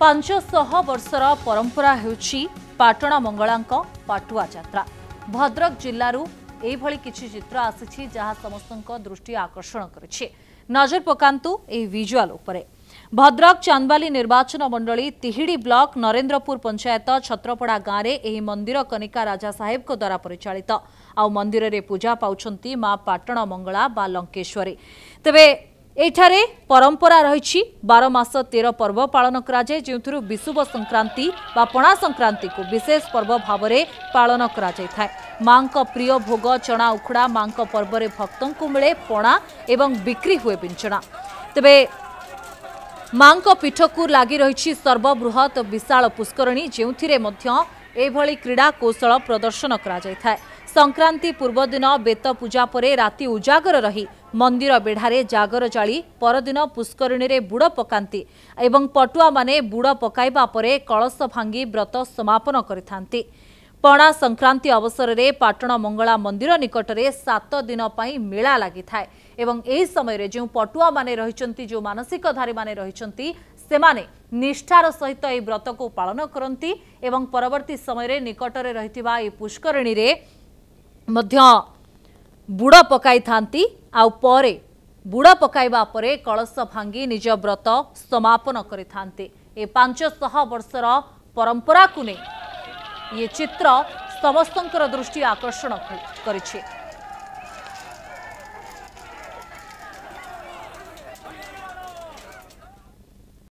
ପାଞ୍ଚଶହ ବର୍ଷର ପରମ୍ପରା ହେଉଛି ପାଟଣାମଙ୍ଗଳାଙ୍କ ପାଟୁଆ ଯାତ୍ରା ଭଦ୍ରକ ଜିଲ୍ଲାରୁ ଏହିଭଳି କିଛି ଚିତ୍ର ଆସିଛି ଯାହା ସମସ୍ତଙ୍କ ଦୃଷ୍ଟି ଆକର୍ଷଣ କରିଛି ନଜର ପକାନ୍ତୁ ଏହି ଭିଜୁଆଲ ଉପରେ ଭଦ୍ରକ ଚାନ୍ଦବାଲି ନିର୍ବାଚନ ମଣ୍ଡଳୀ ତିହିଡି ବ୍ଲକ ନରେନ୍ଦ୍ରପୁର ପଞ୍ଚାୟତ ଛତ୍ରପଡ଼ା ଗାଁରେ ଏହି ମନ୍ଦିର କନିକା ରାଜା ସାହେବଙ୍କ ଦ୍ୱାରା ପରିଚାଳିତ ଆଉ ମନ୍ଦିରରେ ପୂଜା ପାଉଛନ୍ତି ମା ପାଟଣ ମଙ୍ଗଳା ବା ଲଙ୍କେଶ୍ୱରୀ ତେବେ ଏଠାରେ ପରମ୍ପରା ରହିଛି ବାର ମାସ ତେର ପର୍ବ ପାଳନ କରାଯାଏ ଯେଉଁଥିରୁ ବିଶୁଭ ସଂକ୍ରାନ୍ତି ବା ପଣା ସଂକ୍ରାନ୍ତିକୁ ବିଶେଷ ପର୍ବ ଭାବରେ ପାଳନ କରାଯାଇଥାଏ ମାଆଙ୍କ ପ୍ରିୟ ଭୋଗ ଚଣା ଉଖୁଡ଼ା ମାଆଙ୍କ ପର୍ବରେ ଭକ୍ତଙ୍କୁ ମିଳେ ପଣା ଏବଂ ବିକ୍ରି ହୁଏ ବିଞ୍ଚଣା ତେବେ ମାଆଙ୍କ ପୀଠକୁ ଲାଗି ରହିଛି ସର୍ବବୃହତ ବିଶାଳ ପୁଷ୍କରଣୀ ଯେଉଁଥିରେ ମଧ୍ୟ ଏଭଳି କ୍ରୀଡ଼ା କୌଶଳ ପ୍ରଦର୍ଶନ କରାଯାଇଥାଏ ସଂକ୍ରାନ୍ତି ପୂର୍ବଦିନ ବେତ ପୂଜା ପରେ ରାତି ଉଜାଗର ରହି ମନ୍ଦିର ବେଢ଼ାରେ ଜାଗର ଜାଳି ପରଦିନ ପୁଷ୍କରିଣୀରେ ବୁଡ଼ ପକାନ୍ତି ଏବଂ ପଟୁଆମାନେ ବୁଡ଼ ପକାଇବା ପରେ କଳସ ଭାଙ୍ଗି ବ୍ରତ ସମାପନ କରିଥାନ୍ତି ପଣା ସଂକ୍ରାନ୍ତି ଅବସରରେ ପାଟଣ ମଙ୍ଗଳା ମନ୍ଦିର ନିକଟରେ ସାତ ଦିନ ପାଇଁ ମେଳା ଲାଗିଥାଏ ଏବଂ ଏହି ସମୟରେ ଯେଉଁ ପଟୁଆମାନେ ରହିଛନ୍ତି ଯେଉଁ ମାନସିକଧାରୀମାନେ ରହିଛନ୍ତି ସେମାନେ ନିଷ୍ଠାର ସହିତ ଏହି ବ୍ରତକୁ ପାଳନ କରନ୍ତି ଏବଂ ପରବର୍ତ୍ତୀ ସମୟରେ ନିକଟରେ ରହିଥିବା ଏହି ପୁଷ୍କରିଣୀରେ ମଧ୍ୟ ବୁଡ଼ ପକାଇଥାନ୍ତି ଆଉ ପରେ ବୁଡ଼ ପକାଇବା ପରେ କଳସ ଭାଙ୍ଗି ନିଜ ବ୍ରତ ସମାପନ କରିଥାନ୍ତି ଏ ପାଞ୍ଚଶହ ବର୍ଷର ପରମ୍ପରାକୁ ନେଇ ଏ ଚିତ୍ର ସମସ୍ତଙ୍କର ଦୃଷ୍ଟି ଆକର୍ଷଣ କରିଛି